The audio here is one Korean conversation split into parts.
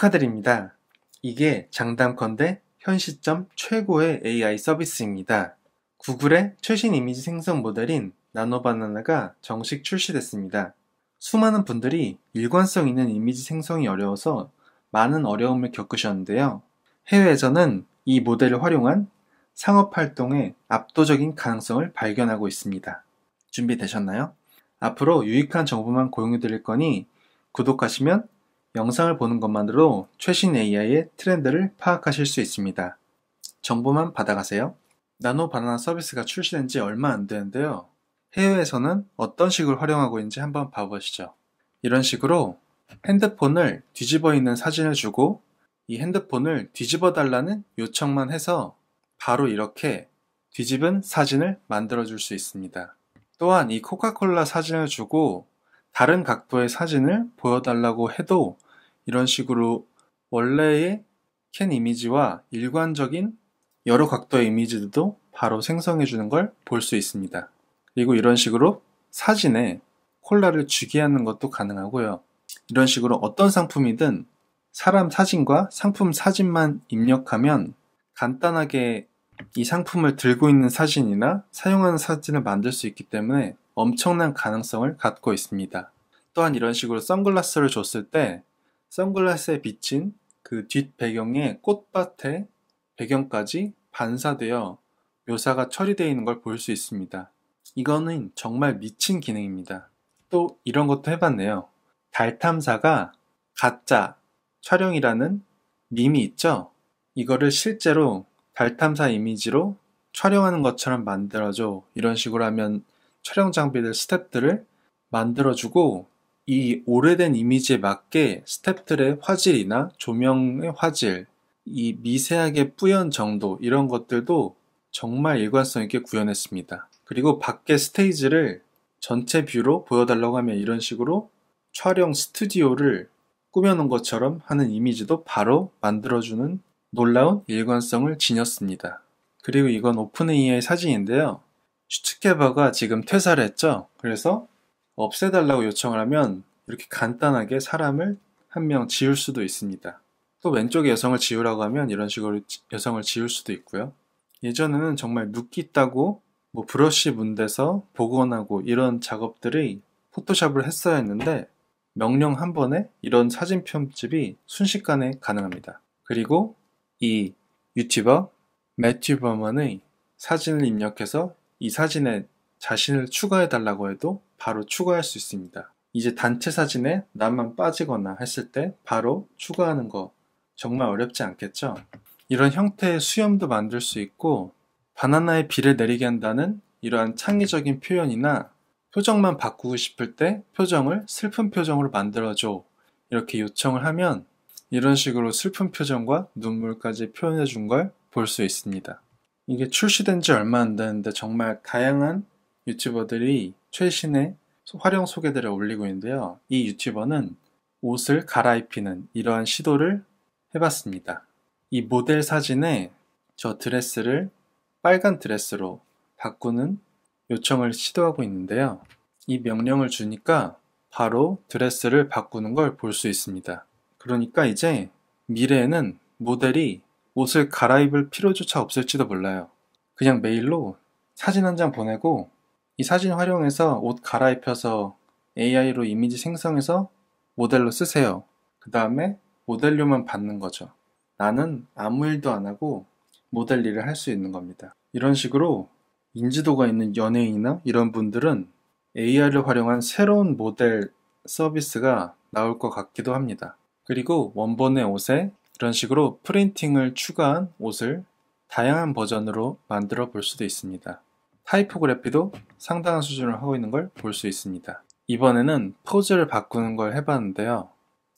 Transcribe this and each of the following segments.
축하드립니다. 이게 장담컨대 현 시점 최고의 AI 서비스입니다. 구글의 최신 이미지 생성 모델인 나노바나나가 정식 출시됐습니다. 수많은 분들이 일관성 있는 이미지 생성이 어려워서 많은 어려움을 겪으셨는데요. 해외에서는 이 모델을 활용한 상업 활동의 압도적인 가능성을 발견하고 있습니다. 준비되셨나요? 앞으로 유익한 정보만 공유드릴 거니 구독하시면 영상을 보는 것만으로 최신 AI의 트렌드를 파악하실 수 있습니다. 정보만 받아가세요. 나노 바나나 서비스가 출시된 지 얼마 안 되는데요. 해외에서는 어떤 식으로 활용하고 있는지 한번 봐보시죠. 이런 식으로 핸드폰을 뒤집어 있는 사진을 주고 이 핸드폰을 뒤집어 달라는 요청만 해서 바로 이렇게 뒤집은 사진을 만들어 줄 수 있습니다. 또한 이 코카콜라 사진을 주고 다른 각도의 사진을 보여달라고 해도 이런 식으로 원래의 캔 이미지와 일관적인 여러 각도의 이미지들도 바로 생성해 주는 걸 볼 수 있습니다. 그리고 이런 식으로 사진에 콜라를 주기하는 것도 가능하고요. 이런 식으로 어떤 상품이든 사람 사진과 상품 사진만 입력하면 간단하게 이 상품을 들고 있는 사진이나 사용하는 사진을 만들 수 있기 때문에 엄청난 가능성을 갖고 있습니다. 또한 이런 식으로 선글라스를 줬을 때 선글라스에 비친 그 뒷배경의 꽃밭의 배경까지 반사되어 묘사가 처리되어 있는 걸 볼 수 있습니다. 이거는 정말 미친 기능입니다. 또 이런 것도 해봤네요. 달 탐사가 가짜 촬영이라는 밈이 있죠? 이거를 실제로 달 탐사 이미지로 촬영하는 것처럼 만들어줘. 이런 식으로 하면 촬영 장비들, 스텝들을 만들어주고 이 오래된 이미지에 맞게 스텝들의 화질이나 조명의 화질, 이 미세하게 뿌연 정도 이런 것들도 정말 일관성 있게 구현했습니다. 그리고 밖에 스테이지를 전체 뷰로 보여달라고 하면 이런 식으로 촬영 스튜디오를 꾸며놓은 것처럼 하는 이미지도 바로 만들어주는 놀라운 일관성을 지녔습니다. 그리고 이건 오픈 a i 사진인데요. 슈츠케바가 지금 퇴사를 했죠. 그래서 없애달라고 요청을 하면 이렇게 간단하게 사람을 한 명 지울 수도 있습니다. 또 왼쪽에 여성을 지우라고 하면 이런 식으로 여성을 지울 수도 있고요. 예전에는 정말 눕기 다고뭐 브러쉬 문대서 복원하고 이런 작업들이 포토샵을 했어야 했는데 명령 한 번에 이런 사진 편집이 순식간에 가능합니다. 그리고 이 유튜버 매튜버만의 사진을 입력해서 이 사진에 자신을 추가해 달라고 해도 바로 추가할 수 있습니다. 이제 단체 사진에 나만 빠지거나 했을 때 바로 추가하는 거 정말 어렵지 않겠죠? 이런 형태의 수염도 만들 수 있고 바나나의 비를 내리게 한다는 이러한 창의적인 표현이나 표정만 바꾸고 싶을 때 표정을 슬픈 표정으로 만들어줘 이렇게 요청을 하면 이런 식으로 슬픈 표정과 눈물까지 표현해 준 걸 볼 수 있습니다. 이게 출시된 지 얼마 안 되는데 정말 다양한 유튜버들이 최신의 활용 소개들을 올리고 있는데요. 이 유튜버는 옷을 갈아입히는 이러한 시도를 해봤습니다. 이 모델 사진에 저 드레스를 빨간 드레스로 바꾸는 요청을 시도하고 있는데요. 이 명령을 주니까 바로 드레스를 바꾸는 걸 볼 수 있습니다. 그러니까 이제 미래에는 모델이 옷을 갈아입을 필요조차 없을지도 몰라요. 그냥 메일로 사진 한 장 보내고 이 사진 활용해서 옷 갈아입혀서 AI로 이미지 생성해서 모델로 쓰세요. 그 다음에 모델료만 받는 거죠. 나는 아무 일도 안 하고 모델 일을 할 수 있는 겁니다. 이런 식으로 인지도가 있는 연예인이나 이런 분들은 AI를 활용한 새로운 모델 서비스가 나올 것 같기도 합니다. 그리고 원본의 옷에 이런 식으로 프린팅을 추가한 옷을 다양한 버전으로 만들어 볼 수도 있습니다. 타이포그래피도 상당한 수준을 하고 있는 걸 볼 수 있습니다. 이번에는 포즈를 바꾸는 걸 해봤는데요.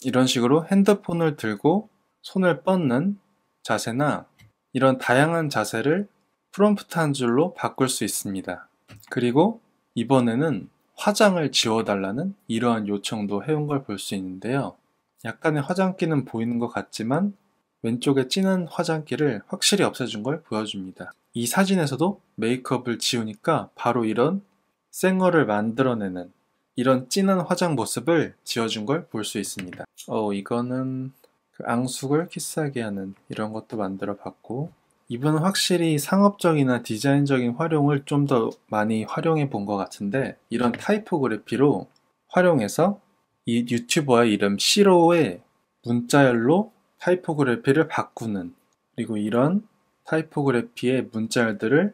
이런 식으로 핸드폰을 들고 손을 뻗는 자세나 이런 다양한 자세를 프롬프트 한 줄로 바꿀 수 있습니다. 그리고 이번에는 화장을 지워달라는 이러한 요청도 해온 걸 볼 수 있는데요. 약간의 화장기는 보이는 것 같지만 왼쪽에 진한 화장기를 확실히 없애준 걸 보여줍니다. 이 사진에서도 메이크업을 지우니까 바로 이런 생얼을 만들어내는 이런 진한 화장 모습을 지어준 걸 볼 수 있습니다. 어, 이거는 그 앙숙을 키스하게 하는 이런 것도 만들어 봤고, 이분은 확실히 상업적이나 디자인적인 활용을 좀 더 많이 활용해 본 것 같은데, 이런 타이포그래피로 활용해서 이 유튜버의 이름 시로의 문자열로 타이포그래피를 바꾸는 그리고 이런 타이포그래피의 문자열들을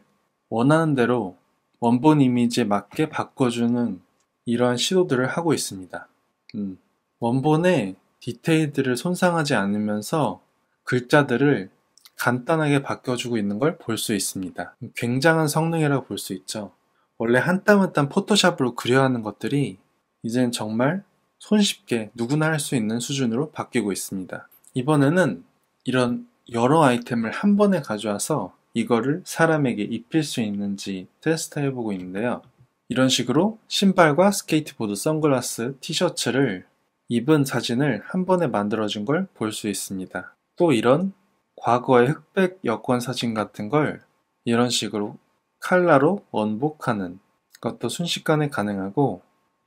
원하는 대로 원본 이미지에 맞게 바꿔주는 이러한 시도들을 하고 있습니다. 음, 원본의 디테일들을 손상하지 않으면서 글자들을 간단하게 바꿔주고 있는 걸 볼 수 있습니다. 굉장한 성능이라고 볼 수 있죠. 원래 한 땀 한 땀 포토샵으로 그려하는 야 것들이 이젠 정말 손쉽게 누구나 할 수 있는 수준으로 바뀌고 있습니다. 이번에는 이런 여러 아이템을 한 번에 가져와서 이거를 사람에게 입힐 수 있는지 테스트해 보고 있는데요. 이런 식으로 신발과 스케이트보드, 선글라스, 티셔츠를 입은 사진을 한 번에 만들어준 걸 볼 수 있습니다. 또 이런 과거의 흑백 여권 사진 같은 걸 이런 식으로 칼라로 원복하는 것도 순식간에 가능하고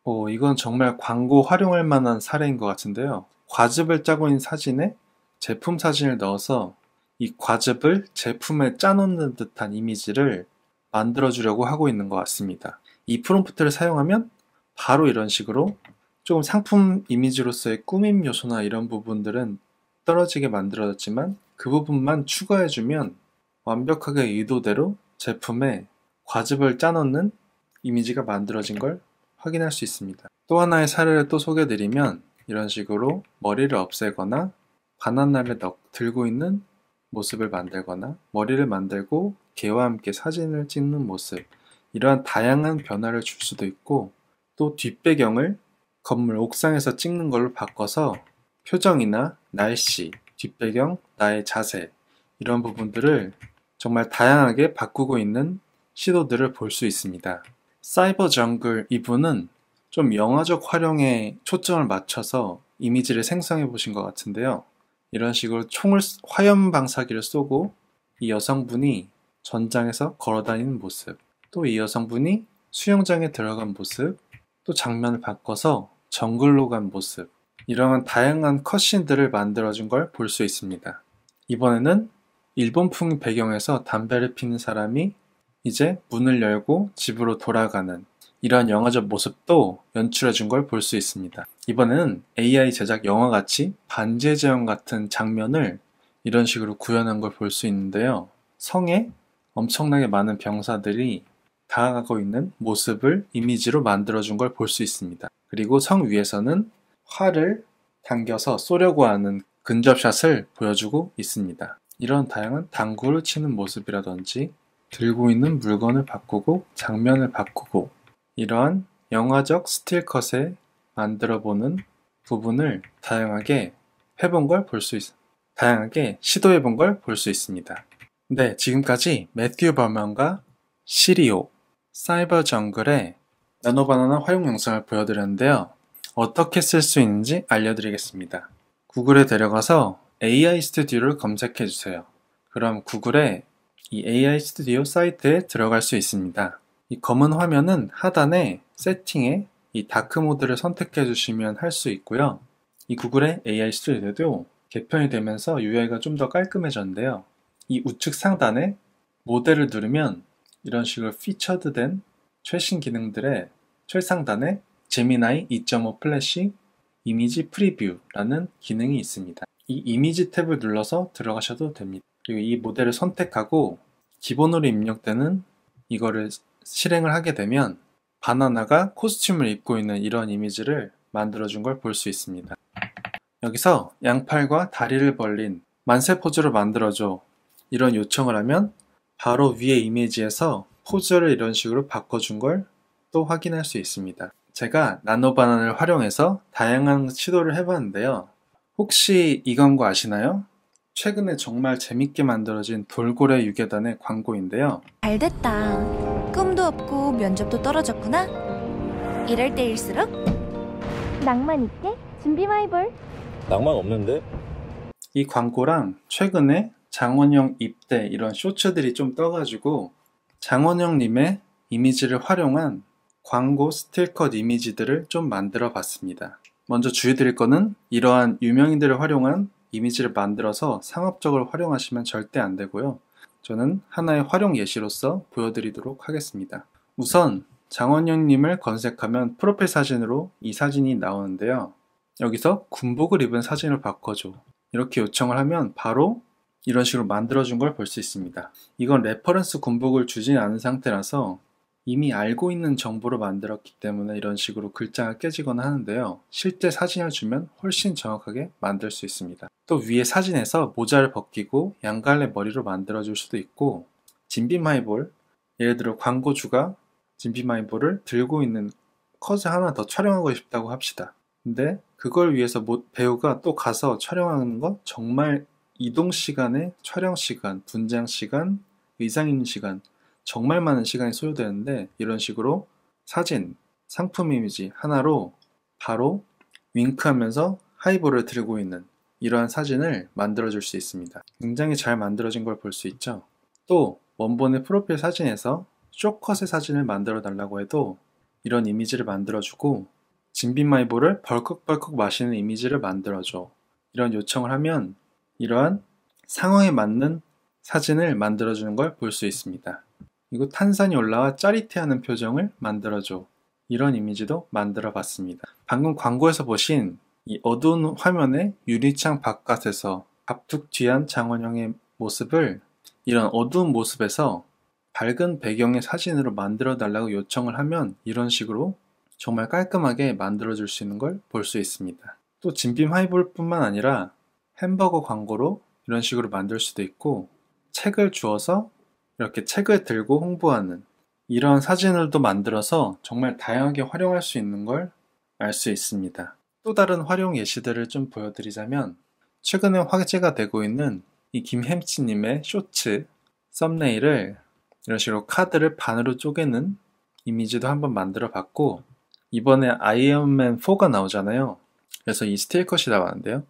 어, 이건 정말 광고 활용할 만한 사례인 것 같은데요. 과즙을 짜고 있는 사진에 제품 사진을 넣어서 이 과즙을 제품에 짜놓는 듯한 이미지를 만들어주려고 하고 있는 것 같습니다. 이 프롬프트를 사용하면 바로 이런 식으로 조금 상품 이미지로서의 꾸밈 요소나 이런 부분들은 떨어지게 만들어졌지만 그 부분만 추가해주면 완벽하게 의도대로 제품에 과즙을 짜놓는 이미지가 만들어진 걸 확인할 수 있습니다. 또 하나의 사례를 또 소개드리면 이런 식으로 머리를 없애거나 바나나를 넣, 들고 있는 모습을 만들거나 머리를 만들고 개와 함께 사진을 찍는 모습 이러한 다양한 변화를 줄 수도 있고 또 뒷배경을 건물 옥상에서 찍는 걸로 바꿔서 표정이나 날씨, 뒷배경, 나의 자세 이런 부분들을 정말 다양하게 바꾸고 있는 시도들을 볼 수 있습니다. 사이버 정글 이분은 좀 영화적 활용에 초점을 맞춰서 이미지를 생성해 보신 것 같은데요. 이런 식으로 총을 화염 방사기를 쏘고 이 여성분이 전장에서 걸어다니는 모습, 또 이 여성분이 수영장에 들어간 모습, 또 장면을 바꿔서 정글로 간 모습, 이러한 다양한 컷신들을 만들어준 걸 볼 수 있습니다. 이번에는 일본풍 배경에서 담배를 피는 사람이 이제 문을 열고 집으로 돌아가는 이러한 영화적 모습도 연출해 준 걸 볼 수 있습니다. 이번에는 AI 제작 영화같이 반제 제형 같은 장면을 이런 식으로 구현한 걸 볼 수 있는데요. 성에 엄청나게 많은 병사들이 다가가고 있는 모습을 이미지로 만들어 준 걸 볼 수 있습니다. 그리고 성 위에서는 활을 당겨서 쏘려고 하는 근접샷을 보여주고 있습니다. 이런 다양한 당구를 치는 모습이라든지 들고 있는 물건을 바꾸고 장면을 바꾸고 이러한 영화적 스틸컷에 만들어보는 부분을 다양하게 해본 걸 볼 수있습 다양하게 시도해본 걸 볼 수 있습니다. 네, 지금까지 매튜 버먼과 시리오, 사이버 정글의 나노바나나 활용 영상을 보여드렸는데요. 어떻게 쓸 수 있는지 알려드리겠습니다. 구글에 데려가서 AI 스튜디오를 검색해주세요. 그럼 구글에 이 AI 스튜디오 사이트에 들어갈 수 있습니다. 이 검은 화면은 하단에 세팅에 이 다크 모드를 선택해 주시면 할 수 있고요. 이 구글의 AI 스튜디오도 개편이 되면서 UI가 좀 더 깔끔해졌는데요. 이 우측 상단에 모델을 누르면 이런 식으로 피쳐드된 최신 기능들의 최상단에 제미나이 2.5 플래시 이미지 프리뷰라는 기능이 있습니다. 이 이미지 탭을 눌러서 들어가셔도 됩니다. 그리고 이 모델을 선택하고 기본으로 입력되는 이거를 실행을 하게 되면 바나나가 코스튬을 입고 있는 이런 이미지를 만들어준 걸 볼 수 있습니다. 여기서 양팔과 다리를 벌린 만세 포즈로 만들어줘 이런 요청을 하면 바로 위에 이미지에서 포즈를 이런 식으로 바꿔준 걸 또 확인할 수 있습니다. 제가 나노바나를 활용해서 다양한 시도를 해봤는데요. 혹시 이건 거 아시나요? 최근에 정말 재밌게 만들어진 돌고래 유괴단의 광고인데요. 잘 됐다. 꿈도 없고 면접도 떨어졌구나. 이럴 때일수록 낭만 있게 준비 마이볼. 낭만 없는데? 이 광고랑 최근에 장원영 입대 이런 쇼츠들이 좀 떠가지고 장원영님의 이미지를 활용한 광고 스틸컷 이미지들을 좀 만들어 봤습니다. 먼저 주의드릴 거는 이러한 유명인들을 활용한 이미지를 만들어서 상업적으로 활용하시면 절대 안 되고요. 저는 하나의 활용 예시로서 보여드리도록 하겠습니다. 우선 장원영님을 검색하면 프로필 사진으로 이 사진이 나오는데요. 여기서 군복을 입은 사진을 바꿔줘. 이렇게 요청을 하면 바로 이런 식으로 만들어준 걸 볼 수 있습니다. 이건 레퍼런스 군복을 주진 않은 상태라서 이미 알고 있는 정보로 만들었기 때문에 이런 식으로 글자가 깨지거나 하는데요. 실제 사진을 주면 훨씬 정확하게 만들 수 있습니다. 또 위에 사진에서 모자를 벗기고 양갈래 머리로 만들어 줄 수도 있고 진비마이볼 예를 들어 광고주가 진비마이볼을 들고 있는 컷을 하나 더 촬영하고 싶다고 합시다. 근데 그걸 위해서 배우가 또 가서 촬영하는 건 정말 이동 시간에 촬영 시간, 분장 시간, 의상 입는 시간 정말 많은 시간이 소요되는데 이런 식으로 사진, 상품 이미지 하나로 바로 윙크하면서 하이볼을 드리고 있는 이러한 사진을 만들어줄 수 있습니다. 굉장히 잘 만들어진 걸 볼 수 있죠. 또 원본의 프로필 사진에서 쇼컷의 사진을 만들어 달라고 해도 이런 이미지를 만들어주고 진빈마이볼을 벌컥벌컥 마시는 이미지를 만들어줘 이런 요청을 하면 이러한 상황에 맞는 사진을 만들어주는 걸 볼 수 있습니다. 이거 탄산이 올라와 짜릿해하는 표정을 만들어줘. 이런 이미지도 만들어 봤습니다. 방금 광고에서 보신 이 어두운 화면의 유리창 바깥에서 갑툭튀한 장원영의 모습을 이런 어두운 모습에서 밝은 배경의 사진으로 만들어 달라고 요청을 하면 이런 식으로 정말 깔끔하게 만들어 줄 수 있는 걸 볼 수 있습니다. 또 진빔 하이볼 뿐만 아니라 햄버거 광고로 이런 식으로 만들 수도 있고 책을 주어서 이렇게 책을 들고 홍보하는 이런 사진을도 만들어서 정말 다양하게 활용할 수 있는 걸 알 수 있습니다. 또 다른 활용 예시들을 좀 보여드리자면 최근에 화제가 되고 있는 이 김햄치님의 쇼츠 썸네일을 이런 식으로 카드를 반으로 쪼개는 이미지도 한번 만들어 봤고 이번에 아이언맨 4가 나오잖아요. 그래서 이 스틸컷이 나왔는데요.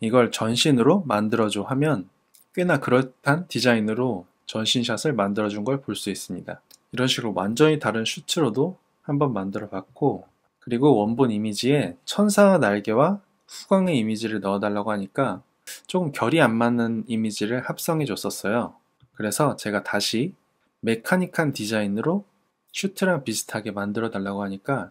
이걸 전신으로 만들어줘 하면 꽤나 그럴듯한 디자인으로 전신샷을 만들어준 걸 볼 수 있습니다. 이런 식으로 완전히 다른 슈트로도 한번 만들어 봤고 그리고 원본 이미지에 천사 날개와 후광의 이미지를 넣어달라고 하니까 조금 결이 안 맞는 이미지를 합성해 줬었어요. 그래서 제가 다시 메카닉한 디자인으로 슈트랑 비슷하게 만들어 달라고 하니까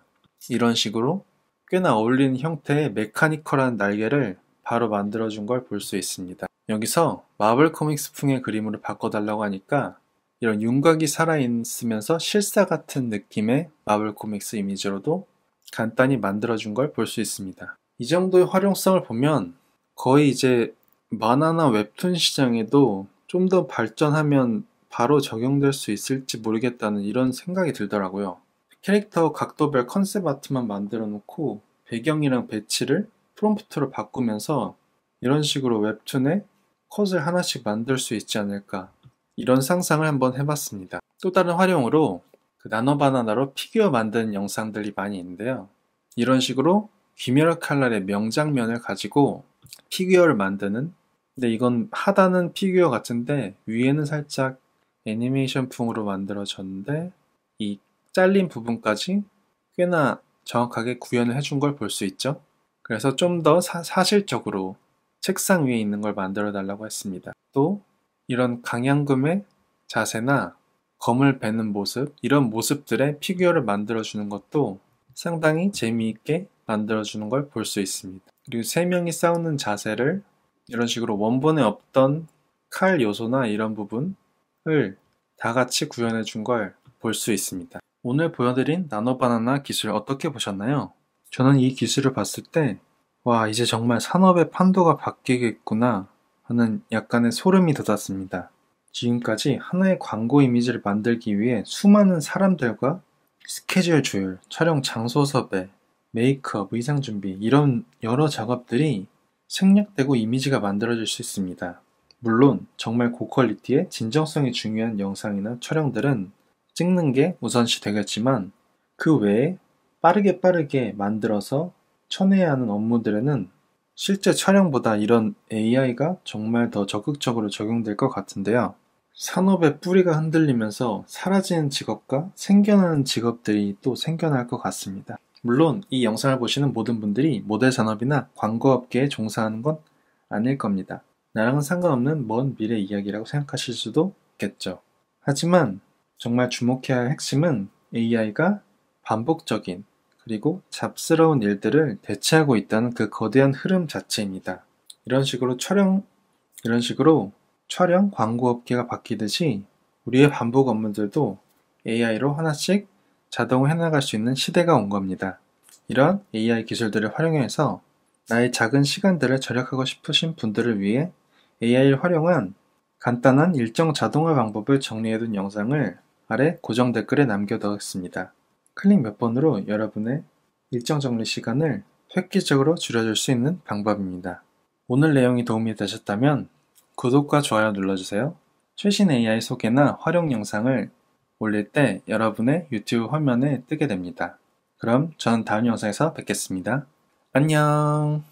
이런 식으로 꽤나 어울리는 형태의 메카니컬한 날개를 바로 만들어 준 걸 볼 수 있습니다. 여기서 마블 코믹스풍의 그림으로 바꿔달라고 하니까 이런 윤곽이 살아있으면서 실사 같은 느낌의 마블 코믹스 이미지로도 간단히 만들어준 걸 볼 수 있습니다. 이 정도의 활용성을 보면 거의 이제 만화나 웹툰 시장에도 좀 더 발전하면 바로 적용될 수 있을지 모르겠다는 이런 생각이 들더라고요. 캐릭터 각도별 컨셉 아트만 만들어 놓고 배경이랑 배치를 프롬프트로 바꾸면서 이런 식으로 웹툰에 컷을 하나씩 만들 수 있지 않을까 이런 상상을 한번 해봤습니다. 또 다른 활용으로 그 나노바나나로 피규어 만드는 영상들이 많이 있는데요. 이런 식으로 귀멸 칼날의 명장면을 가지고 피규어를 만드는 근데 이건 하단은 피규어 같은데 위에는 살짝 애니메이션풍으로 만들어졌는데 이 잘린 부분까지 꽤나 정확하게 구현을 해준 걸 볼 수 있죠. 그래서 좀 더 사실적으로 책상 위에 있는 걸 만들어 달라고 했습니다. 또 이런 강양금의 자세나 검을 베는 모습, 이런 모습들의 피규어를 만들어 주는 것도 상당히 재미있게 만들어 주는 걸 볼 수 있습니다. 그리고 세 명이 싸우는 자세를 이런 식으로 원본에 없던 칼 요소나 이런 부분을 다 같이 구현해 준 걸 볼 수 있습니다. 오늘 보여드린 나노바나나 기술 어떻게 보셨나요? 저는 이 기술을 봤을 때 와, 이제 정말 산업의 판도가 바뀌겠구나 하는 약간의 소름이 돋았습니다. 지금까지 하나의 광고 이미지를 만들기 위해 수많은 사람들과 스케줄 조율, 촬영 장소 섭외, 메이크업, 의상 준비, 이런 여러 작업들이 생략되고 이미지가 만들어질 수 있습니다. 물론 정말 고퀄리티의 진정성이 중요한 영상이나 촬영들은 찍는 게 우선시 되겠지만 그 외에 빠르게 빠르게 만들어서 쳐내야 하는 업무들에는 실제 촬영보다 이런 AI가 정말 더 적극적으로 적용될 것 같은데요. 산업의 뿌리가 흔들리면서 사라지는 직업과 생겨나는 직업들이 또 생겨날 것 같습니다. 물론 이 영상을 보시는 모든 분들이 모델 산업이나 광고업계에 종사하는 건 아닐 겁니다. 나랑은 상관없는 먼 미래 이야기라고 생각하실 수도 있겠죠. 하지만 정말 주목해야 할 핵심은 AI가 반복적인 그리고 잡스러운 일들을 대체하고 있다는 그 거대한 흐름 자체입니다. 이런 식으로 촬영, 이런 식으로 촬영 광고업계가 바뀌듯이 우리의 반복 업무들도 AI로 하나씩 자동 해나갈 수 있는 시대가 온 겁니다. 이런 AI 기술들을 활용해서 나의 작은 시간들을 절약하고 싶으신 분들을 위해 AI를 활용한 간단한 일정 자동화 방법을 정리해둔 영상을 아래 고정 댓글에 남겨두었습니다. 클릭 몇 번으로 여러분의 일정 정리 시간을 획기적으로 줄여줄 수 있는 방법입니다. 오늘 내용이 도움이 되셨다면 구독과 좋아요 눌러주세요. 최신 AI 소개나 활용 영상을 올릴 때 여러분의 유튜브 화면에 뜨게 됩니다. 그럼 저는 다음 영상에서 뵙겠습니다. 안녕!